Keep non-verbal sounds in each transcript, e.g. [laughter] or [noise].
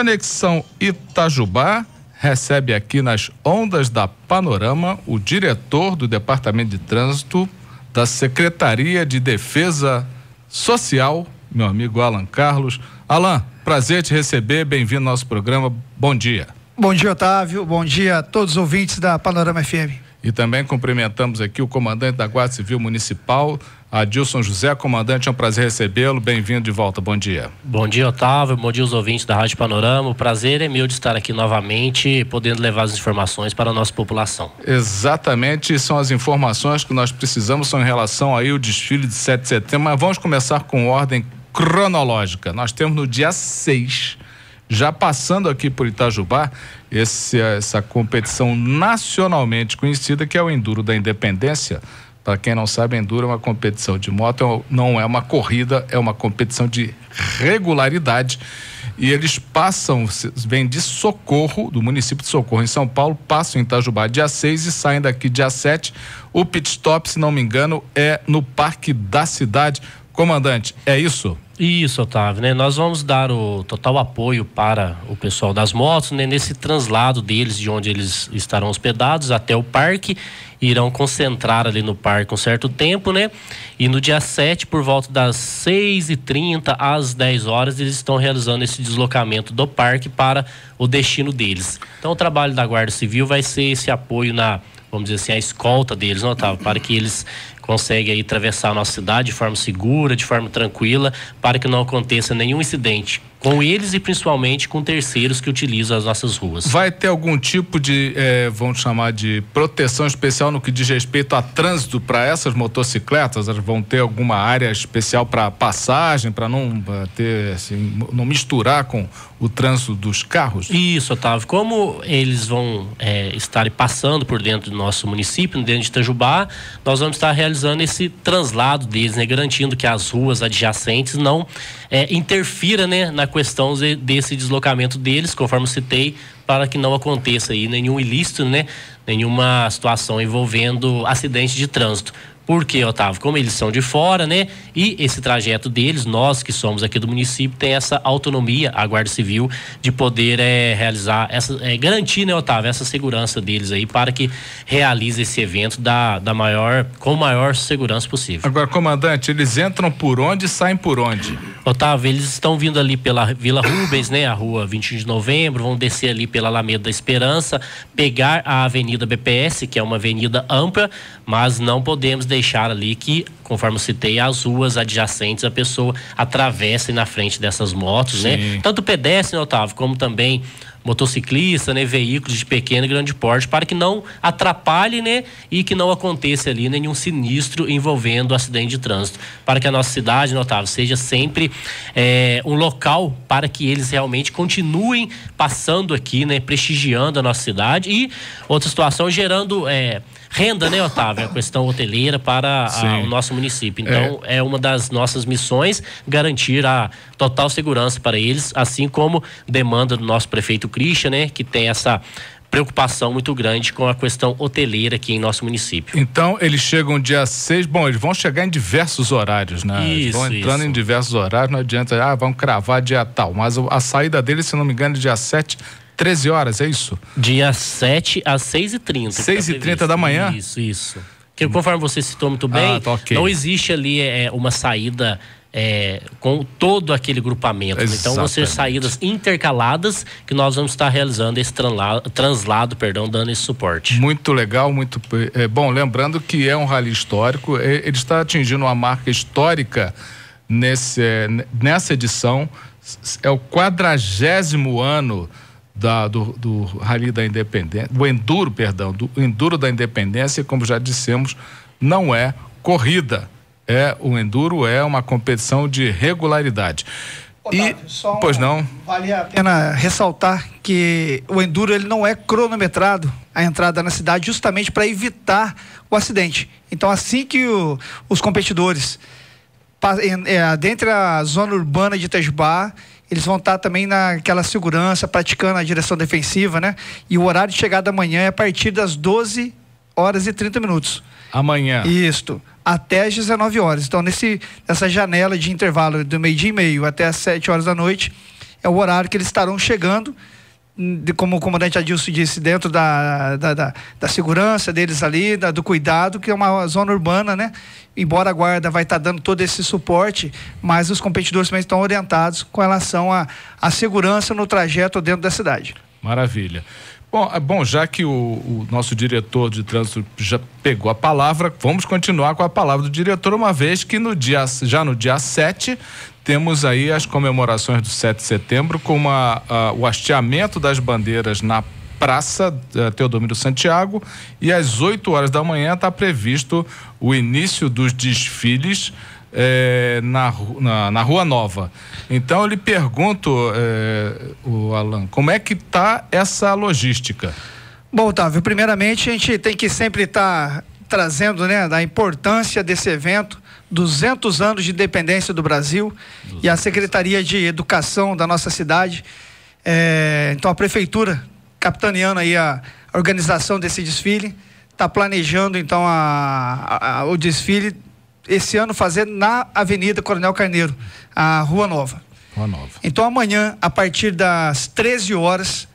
Conexão Itajubá recebe aqui nas ondas da Panorama o diretor do Departamento de Trânsito da Secretaria de Defesa Social, meu amigo Alan Carlos. Alan, prazer te receber, bem-vindo ao nosso programa. Bom dia. Bom dia, Otávio. Bom dia a todos os ouvintes da Panorama FM. E também cumprimentamos aqui o comandante da Guarda Civil Municipal, Adilson José, comandante, é um prazer recebê-lo. Bem-vindo de volta. Bom dia. Bom dia, Otávio. Bom dia, os ouvintes da Rádio Panorama. O prazer é meu de estar aqui novamente, podendo levar as informações para a nossa população. Exatamente, são as informações que nós precisamos são em relação aí ao desfile de 7 de setembro. Mas vamos começar com ordem cronológica. Nós temos no dia 6, já passando aqui por Itajubá, esse, essa competição nacionalmente conhecida que é o Enduro da Independência para quem não sabe, Enduro é uma competição de moto, é não é uma corrida, é uma competição de regularidade. E eles passam, vêm de Socorro, do município de Socorro, em São Paulo, passam em Itajubá dia 6 e saem daqui dia 7. O pit stop, se não me engano, é no Parque da Cidade. Comandante, é isso? Isso, Otávio, né? Nós vamos dar o total apoio para o pessoal das motos, né? Nesse translado deles, de onde eles estarão hospedados até o parque, irão concentrar ali no parque um certo tempo, né? E no dia 7, por volta das 6h30 às 10 horas, eles estão realizando esse deslocamento do parque para o destino deles. Então o trabalho da Guarda Civil vai ser esse apoio na vamos dizer assim, a escolta deles, não, né, Otávio? Para que eles consegue aí atravessar a nossa cidade de forma segura, de forma tranquila, para que não aconteça nenhum incidente com eles e principalmente com terceiros que utilizam as nossas ruas. Vai ter algum tipo de, é, eh, vamos chamar de proteção especial no que diz respeito a trânsito para essas motocicletas? Elas vão ter alguma área especial para passagem, para não pra eh, ter, assim, não misturar com o trânsito dos carros? Isso, Otávio. Como eles vão é, estar passando por dentro do nosso município, dentro de Itajubá, nós vamos estar realizando esse translado deles, né, garantindo que as ruas adjacentes não é, interfira né, na questão desse deslocamento deles, conforme citei, para que não aconteça aí nenhum ilícito, né? Nenhuma situação envolvendo acidente de trânsito. Porque, Otávio, como eles são de fora, né? E esse trajeto deles, nós que somos aqui do município, tem essa autonomia, a Guarda Civil, de poder é, realizar, essa, é, garantir, né, Otávio, essa segurança deles aí para que realize esse evento da, da maior, com maior segurança possível. Agora, comandante, eles entram por onde e saem por onde? Otávio, eles estão vindo ali pela Vila Rubens, né? A rua 21 de novembro, vão descer ali pela Alameda da Esperança, pegar a Avenida BPS, que é uma avenida ampla, mas não podemos deixar deixar ali que conforme eu citei, as ruas adjacentes, a pessoa atravessa na frente dessas motos, né? Sim. né? Tanto pedestre, né, Otávio, como também motociclista, né, veículos de pequeno e grande porte, para que não atrapalhe, né, e que não aconteça ali né, nenhum sinistro envolvendo acidente de trânsito, para que a nossa cidade, notável, né, seja sempre é, um local para que eles realmente continuem passando aqui, né, prestigiando a nossa cidade e outra situação gerando é, renda, né, Otávio, a questão hoteleira para a, o nosso município município. Então, é. é. uma das nossas missões garantir a total segurança para eles, assim como demanda do nosso prefeito Christian, né, que tem essa preocupação muito grande com a questão hoteleira aqui em nosso município. Então, eles chegam dia 6, bom, eles vão chegar em diversos horários, né? Isso, eles vão entrando isso. em diversos horários, não adianta, ah, vão cravar dia tal, mas a saída deles, se não me engano, é dia 7, 13 horas, é isso? Dia 7 às 6h30. 6h30 tá da manhã? Isso, isso. Porque conforme você citou muito ah, bem, ah, okay. não existe ali é, é, uma saída é, com todo aquele grupamento. Né? Então, Exatamente. Então vão ser saídas intercaladas que nós vamos estar realizando esse translado, translado perdão, dando esse suporte. Muito legal, muito é, bom. Lembrando que é um rally histórico, é, ele está atingindo uma marca histórica nesse, é, nessa edição. É o quadragésimo ano da, do, do Rally da Independência, do Enduro, perdão, do Enduro da Independência, como já dissemos, não é corrida. É, o Enduro é uma competição de regularidade. E, Só pois não. Vale a pena ressaltar que o enduro ele não é cronometrado a entrada na cidade justamente para evitar o acidente. Então assim que o, os competidores é, dentro da zona urbana de Tesbá eles vão estar também naquela segurança, praticando a direção defensiva, né? E o horário de chegada amanhã é a partir das 12 horas e 30 minutos. Amanhã. Isto. Até às 19 horas. Então, nesse, nessa janela de intervalo do meio-dia e meio até as 7 horas da noite, é o horário que eles estarão chegando de, como o comandante Adilson disse, dentro da, da, da, da segurança deles ali, da, do cuidado, que é uma zona urbana, né? Embora a guarda vai estar tá dando todo esse suporte, mas os competidores também estão orientados com relação à a, a, segurança no trajeto dentro da cidade. Maravilha. Bom, é bom já que o, o nosso diretor de trânsito já pegou a palavra, vamos continuar com a palavra do diretor, uma vez que no dia, já no dia 7 temos aí as comemorações do 7 de setembro com uma, a, ah, o hasteamento das bandeiras na Praça eh, Teodomiro Santiago e às 8 horas da manhã está previsto o início dos desfiles eh, na, na, na, Rua Nova. Então eu lhe pergunto, eh, o Alan, como é que está essa logística? Bom, Otávio, primeiramente a gente tem que sempre estar tá trazendo né, da importância desse evento 200 anos de independência do Brasil e a Secretaria de Educação da nossa cidade. É, então, a Prefeitura, capitaneando aí a, organização desse desfile, está planejando então a, a, o desfile esse ano fazer na Avenida Coronel Carneiro, a Rua Nova. Rua Nova. Então, amanhã, a partir das 13 horas,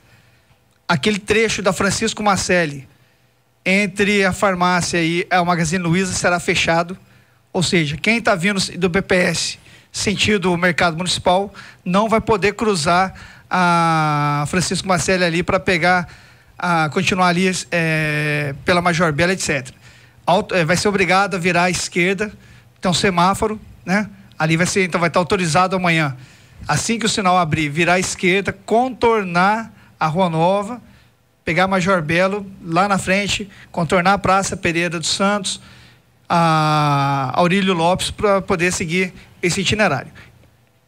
aquele trecho da Francisco Macelli, entre a farmácia e a Magazine Luiza será fechado ou seja, quem está vindo do BPS sentido mercado municipal não vai poder cruzar a Francisco Marcelli ali para pegar, a, continuar ali é, pela Major Bela, etc. Auto, é, vai ser obrigado a virar à esquerda, tem um semáforo, né? Ali vai ser, então vai estar autorizado amanhã, assim que o sinal abrir, virar à esquerda, contornar a Rua Nova, pegar Major Belo lá na frente, contornar a Praça Pereira dos Santos, a Aurílio Lopes para poder seguir esse itinerário.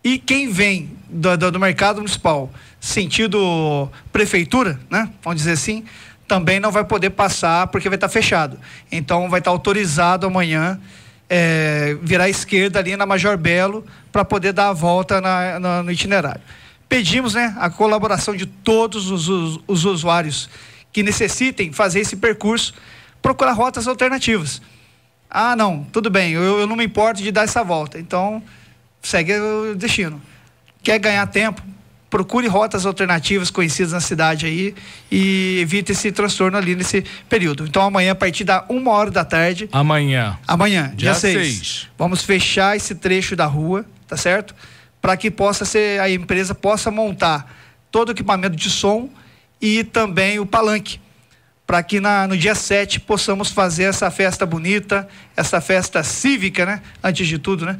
E quem vem do, do, do, mercado municipal, sentido prefeitura, né? Vamos dizer assim, também não vai poder passar porque vai estar tá fechado. Então vai estar tá autorizado amanhã é, virar à esquerda ali na Major Belo para poder dar a volta na, na, no itinerário. Pedimos né, a colaboração de todos os, os, os usuários que necessitem fazer esse percurso, procurar rotas alternativas ah, não, tudo bem, eu, eu não me importo de dar essa volta. Então, segue o destino. Quer ganhar tempo? Procure rotas alternativas conhecidas na cidade aí e evite esse transtorno ali nesse período. Então, amanhã, a partir da uma hora da tarde. Amanhã. Amanhã, dia 6. Vamos fechar esse trecho da rua, tá certo? Para que possa ser, a empresa possa montar todo o equipamento de som e também o palanque para que na, no dia 7 possamos fazer essa festa bonita, essa festa cívica, né? Antes de tudo, né?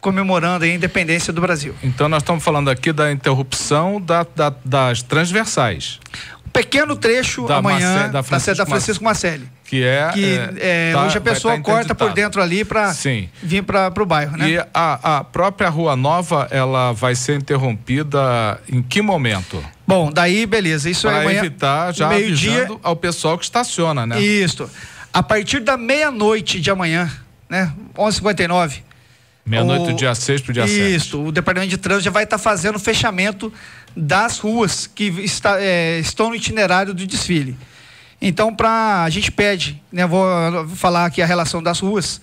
Comemorando a independência do Brasil. Então nós estamos falando aqui da interrupção da, da, das transversais. Um pequeno trecho da amanhã Marce, da Francisco, da Francisco Marcelli. Que é. Que é, é tá, hoje a tá pessoa corta por dentro ali para vir para o bairro, né? E a, a própria Rua Nova, ela vai ser interrompida em que momento? Bom, daí beleza. Isso pra é amanhã, evitar já meio dia ao pessoal que estaciona, né? Isso. A partir da meia-noite de amanhã, né? 11:59. Meia-noite do dia 6 para o dia 7. Isso, o Departamento de Trânsito já vai estar tá fazendo o fechamento das ruas que está, é, estão no itinerário do desfile. Então, pra, a gente pede, né, vou falar aqui a relação das ruas,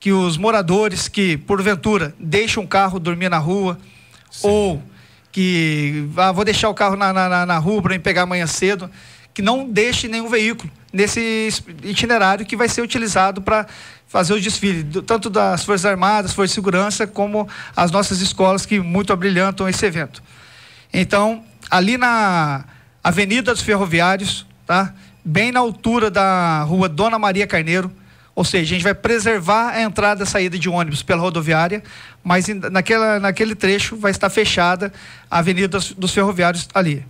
que os moradores que, porventura, deixam o carro dormir na rua Sim. ou que ah, vou deixar o carro na, na, na rua para pegar amanhã cedo, que não deixe nenhum veículo nesse itinerário que vai ser utilizado para fazer o desfile, tanto das Forças Armadas, Forças de Segurança, como as nossas escolas que muito abrilhantam esse evento. Então, ali na Avenida dos Ferroviários, tá? bem na altura da rua Dona Maria Carneiro, ou seja, a gente vai preservar a entrada e saída de ônibus pela rodoviária, mas naquela, naquele trecho vai estar fechada a Avenida dos Ferroviários ali.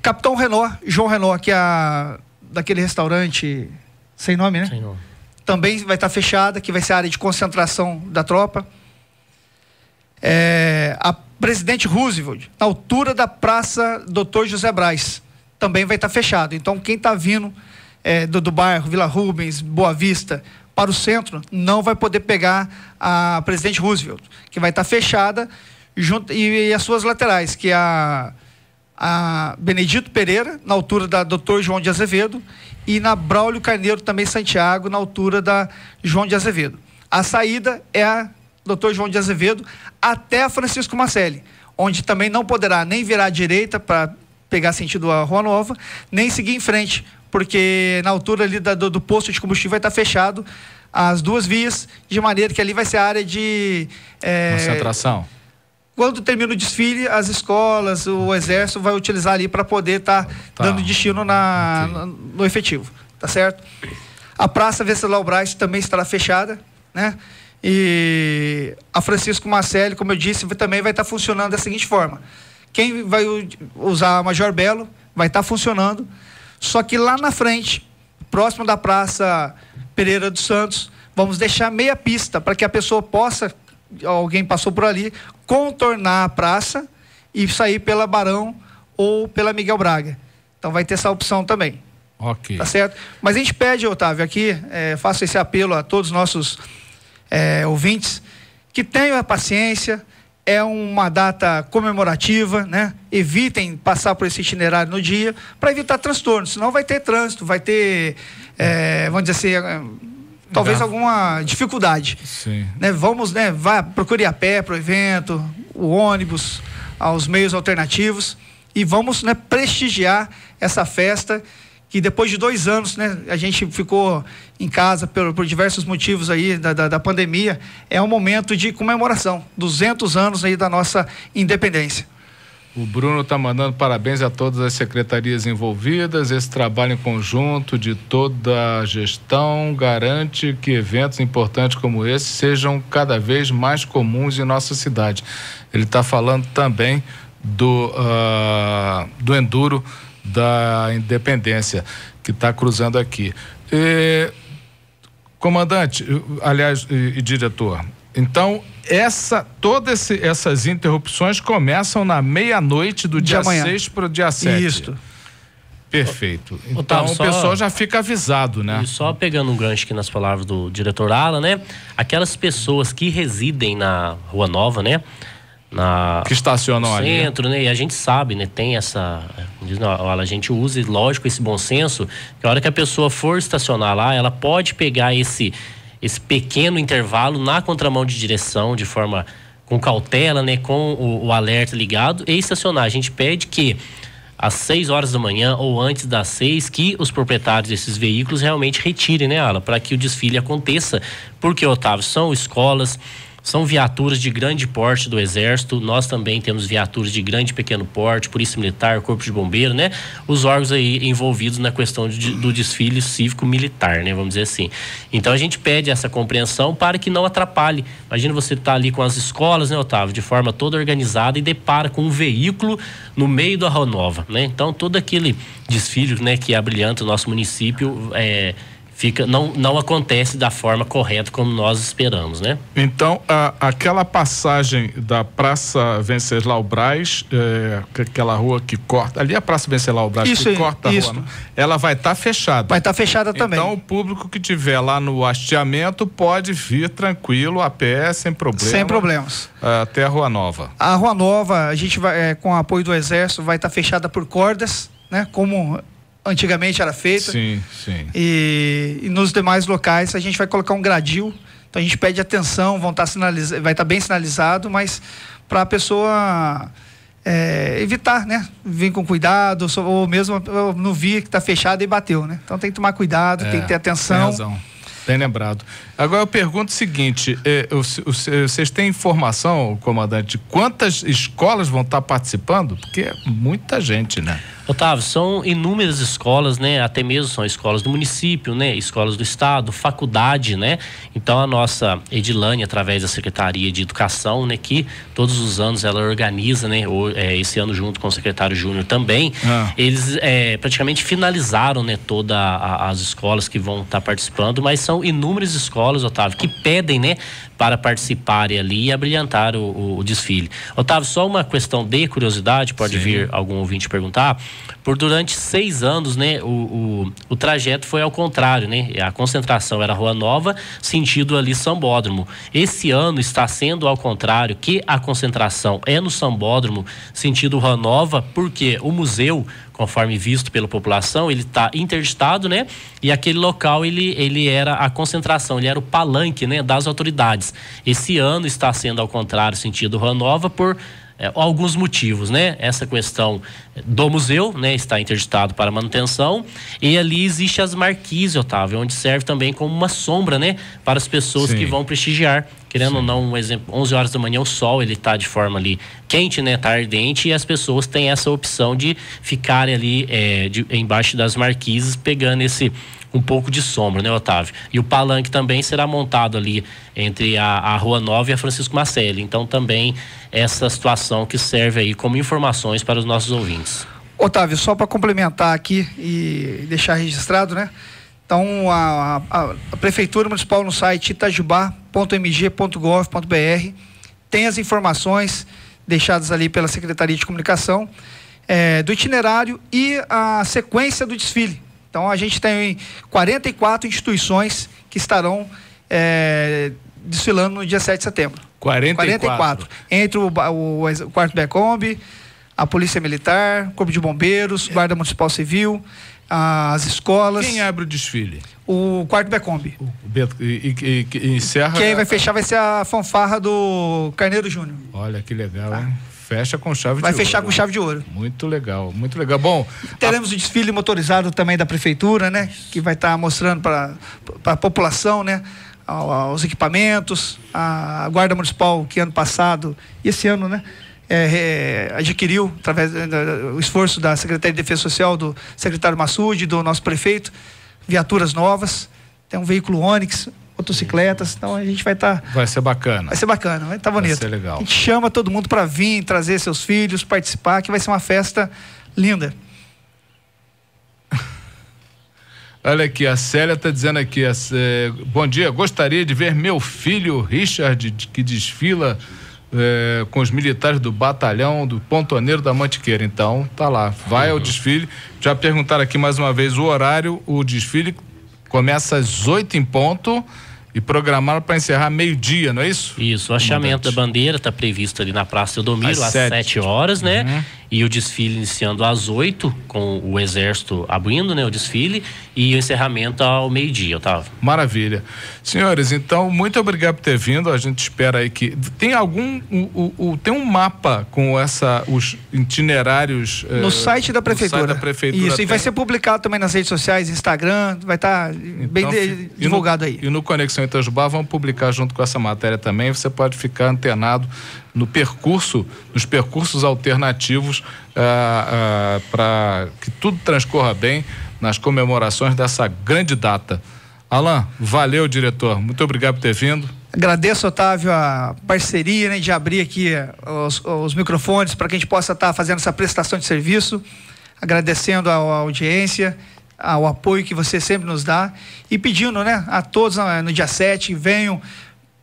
Capitão Renault, João Renault, que é a, daquele restaurante sem nome, né? Sem nome. Também vai estar fechada, que vai ser a área de concentração da tropa. É, a Presidente Roosevelt, na altura da Praça Doutor José Braz, também vai estar fechado. Então, quem está vindo é, do, do bairro, Vila Rubens, Boa Vista, para o centro, não vai poder pegar a Presidente Roosevelt, que vai estar fechada, junto, e, e as suas laterais, que é a, a Benedito Pereira, na altura da Doutor João de Azevedo, e na Braulio Carneiro, também Santiago, na altura da João de Azevedo. A saída é a Doutor João de Azevedo até Francisco Marcelli, onde também não poderá nem virar à direita para pegar sentido a Rua Nova, nem seguir em frente, porque na altura ali da, do, do, posto de combustível vai estar fechado as duas vias, de maneira que ali vai ser a área de. É, Concentração. Quando termina o desfile, as escolas, o exército vai utilizar ali para poder estar tá tá. dando destino na, no efetivo, tá certo? A Praça Venceslau Braz também estará fechada, né? E a Francisco Marcelli, como eu disse, também vai estar tá funcionando da seguinte forma. Quem vai usar a Major Belo vai estar tá funcionando só que lá na frente, próximo da Praça Pereira dos Santos, vamos deixar meia pista para que a pessoa possa, alguém passou por ali, contornar a praça e sair pela Barão ou pela Miguel Braga. Então vai ter essa opção também. Ok. Tá certo? Mas a gente pede, Otávio, aqui, é, faço esse apelo a todos os nossos é, ouvintes, que tenham a paciência, é uma data comemorativa, né? Evitem passar por esse itinerário no dia para evitar transtorno, senão vai ter trânsito, vai ter, é, vamos dizer assim, é, talvez alguma dificuldade. Sim. Né? Vamos, né? Vá, procure a pé para o evento, o ônibus, aos meios alternativos e vamos né, prestigiar essa festa que depois de dois anos, né, a gente ficou em casa por, por diversos motivos aí da, da, da, pandemia, é um momento de comemoração, 200 anos aí da nossa independência. O Bruno está mandando parabéns a todas as secretarias envolvidas. Esse trabalho em conjunto de toda a gestão garante que eventos importantes como esse sejam cada vez mais comuns em nossa cidade. Ele está falando também do, uh, do Enduro da Independência, que está cruzando aqui. E, comandante, aliás, e, e diretor, então essa todas essas interrupções começam na meia-noite do dia 6 para o dia 7. Isso. Perfeito. Então Otávio, o pessoal já fica avisado, né? E só pegando um gancho aqui nas palavras do diretor Ala, né? Aquelas pessoas que residem na Rua Nova, né? na que estacionam no ali. Né? centro, né? E a gente sabe, né? Tem essa, a gente usa, lógico, esse bom senso. Que a hora que a pessoa for estacionar lá, ela pode pegar esse esse pequeno intervalo na contramão de direção, de forma com cautela, né? Com o, o alerta ligado e estacionar. A gente pede que às 6 horas da manhã ou antes das 6 que os proprietários desses veículos realmente retirem, né, Ala? Para que o desfile aconteça. Porque, Otávio, são escolas, são viaturas de grande porte do Exército, nós também temos viaturas de grande e pequeno porte, Polícia Militar, Corpo de Bombeiro, né? Os órgãos aí envolvidos na questão de, do desfile cívico-militar, né? Vamos dizer assim. Então a gente pede essa compreensão para que não atrapalhe. Imagina você estar tá ali com as escolas, né, Otávio, de forma toda organizada e depara com um veículo no meio da nova, né? Então todo aquele desfile, né, que abrilhanta é o nosso município, é fica não, não acontece da forma correta como nós esperamos, né? Então, a, aquela passagem da Praça Venceslau Braz, é, aquela rua que corta, ali é a Praça Venceslau Braz isso, que aí, corta a isso. rua, né? ela vai estar tá fechada. Vai estar tá fechada então, também. Então, o público que tiver lá no hasteamento pode vir tranquilo, a pé, sem problema. Sem problemas. É, até a Rua Nova. A Rua Nova, a gente vai, é, com o apoio do Exército, vai estar tá fechada por cordas, né? Como antigamente era feita. Sim, sim. E, e, nos demais locais a gente vai colocar um gradil. Então a gente pede atenção, vão tá vai estar tá bem sinalizado, mas para a pessoa é, evitar, né? Vim com cuidado, ou mesmo não vi que está fechado e bateu, né? Então tem que tomar cuidado, é, tem que ter é, atenção. Tem razão. Bem lembrado. Agora eu pergunto o seguinte: é, vocês têm informação, comandante, de quantas escolas vão estar tá participando? Porque é muita gente, né? Otávio, são inúmeras escolas, né? Até mesmo são escolas do município, né? Escolas do estado, faculdade, né? Então a nossa Edilane, através da Secretaria de Educação, né? Que todos os anos ela organiza, né? É, esse ano junto com o secretário Júnior também, ah. eles é, praticamente finalizaram, né? Toda as escolas que vão estar tá participando, mas são inúmeras escolas, Otávio, que pedem, né? para participarem ali e abrilhantar o, o, desfile. Otávio, só uma questão de curiosidade, pode Sim. vir algum ouvinte perguntar por durante seis anos, né, o, o, o, trajeto foi ao contrário, né? A concentração era Rua Nova, sentido ali Sambódromo. Esse ano está sendo ao contrário, que a concentração é no Sambódromo, sentido Rua Nova, porque o museu conforme visto pela população, ele está interditado, né? E aquele local ele, ele era a concentração, ele era o palanque, né, das autoridades. Esse ano está sendo ao contrário, sentido Nova por é, alguns motivos, né? Essa questão eh, do museu, né, está interditado para manutenção e ali existe as marquises, Otávio, onde serve também como uma sombra, né, para as pessoas Sim. que vão prestigiar. Querendo Sim. ou não, um exemplo, 11 horas da manhã o sol ele tá de forma ali quente, né, tá ardente e as pessoas têm essa opção de ficarem ali é, de, embaixo das marquises pegando esse um pouco de sombra, né, Otávio? E o palanque também será montado ali entre a, a Rua 9 e a Francisco Marcelli. Então, também essa situação que serve aí como informações para os nossos ouvintes. Otávio, só para complementar aqui e deixar registrado, né? Então, a, a, a Prefeitura Municipal no site itajubá.mg.gov.br tem as informações deixadas ali pela Secretaria de Comunicação é, do itinerário e a sequência do desfile. Então, a gente tem 44 instituições que estarão é, desfilando no dia 7 de setembro. 44. 44. Entre o, o, o quarto Becombe, a Polícia Militar, Corpo de Bombeiros, Guarda Municipal Civil, as escolas. Quem abre o desfile? O quarto Becombe. E, e, e, e encerra. Quem vai fechar vai ser a fanfarra do Carneiro Júnior. Olha que legal, tá? hein? Fecha com chave Vai de ouro. Vai fechar com chave de ouro. Muito legal, muito legal. Bom. Teremos a... o desfile motorizado também da prefeitura, né? Que vai estar tá mostrando para a população, né? os equipamentos, a Guarda Municipal, que ano passado, e esse ano, né? É, é, adquiriu, através do esforço da Secretaria de Defesa Social, do secretário Massoud, do nosso prefeito, viaturas novas. Tem um veículo Onix, motocicletas. Então a gente vai estar. Tá... vai ser bacana. Vai ser bacana, vai estar tá bonito. Vai ser legal. A gente chama todo mundo para vir, trazer seus filhos, participar, que vai ser uma festa linda. [laughs] Olha aqui, a Célia está dizendo aqui, bom dia, gostaria de ver meu filho Richard, que desfila é, com os militares do batalhão do Pontoneiro da Mantiqueira. Então, tá lá, vai ao uhum. desfile. Já perguntaram aqui mais uma vez o horário, o desfile começa às oito em ponto e programaram para encerrar meio-dia, não é isso? Isso, o achamento da bandeira está previsto ali na Praça Teodomiro, às, às 7 horas, né? Uhum e o desfile iniciando às 8, com o exército abrindo né, o desfile, e o encerramento ao meio-dia, Otávio. Maravilha. Senhores, então, muito obrigado por ter vindo. A gente espera aí que. Tem algum. O, o, tem um mapa com essa, os itinerários. Eh, no site da prefeitura. Site da prefeitura. Isso, tem... e vai ser publicado também nas redes sociais, Instagram, vai estar tá então, bem de, divulgado no, aí. E no Conexão Itajubá vão publicar junto com essa matéria também. Você pode ficar antenado no percurso, nos percursos alternativos ah, ah, para que tudo transcorra bem nas comemorações dessa grande data. Alain, valeu, diretor. Muito obrigado por ter vindo. Agradeço, Otávio, a parceria né, de abrir aqui eh, os, os microfones para que a gente possa estar tá fazendo essa prestação de serviço. Agradecendo a, a audiência ao apoio que você sempre nos dá e pedindo né, a todos ah, no dia 7 venham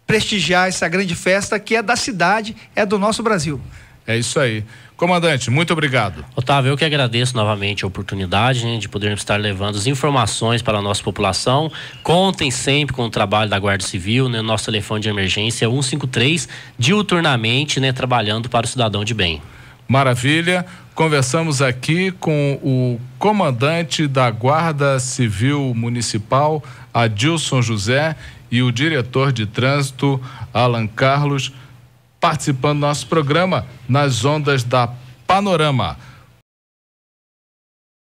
prestigiar essa grande festa que é da cidade, é do nosso Brasil. É isso aí. Comandante, muito obrigado. Otávio, eu que agradeço novamente a oportunidade né, de podermos estar levando as informações para a nossa população. Contem sempre com o trabalho da Guarda Civil, né, nosso telefone de emergência é 153, diuturnamente, né, trabalhando para o cidadão de bem. Maravilha. Conversamos aqui com o comandante da Guarda Civil Municipal, Adilson José, e o diretor de trânsito, Alan Carlos, participando do nosso programa nas ondas da Panorama.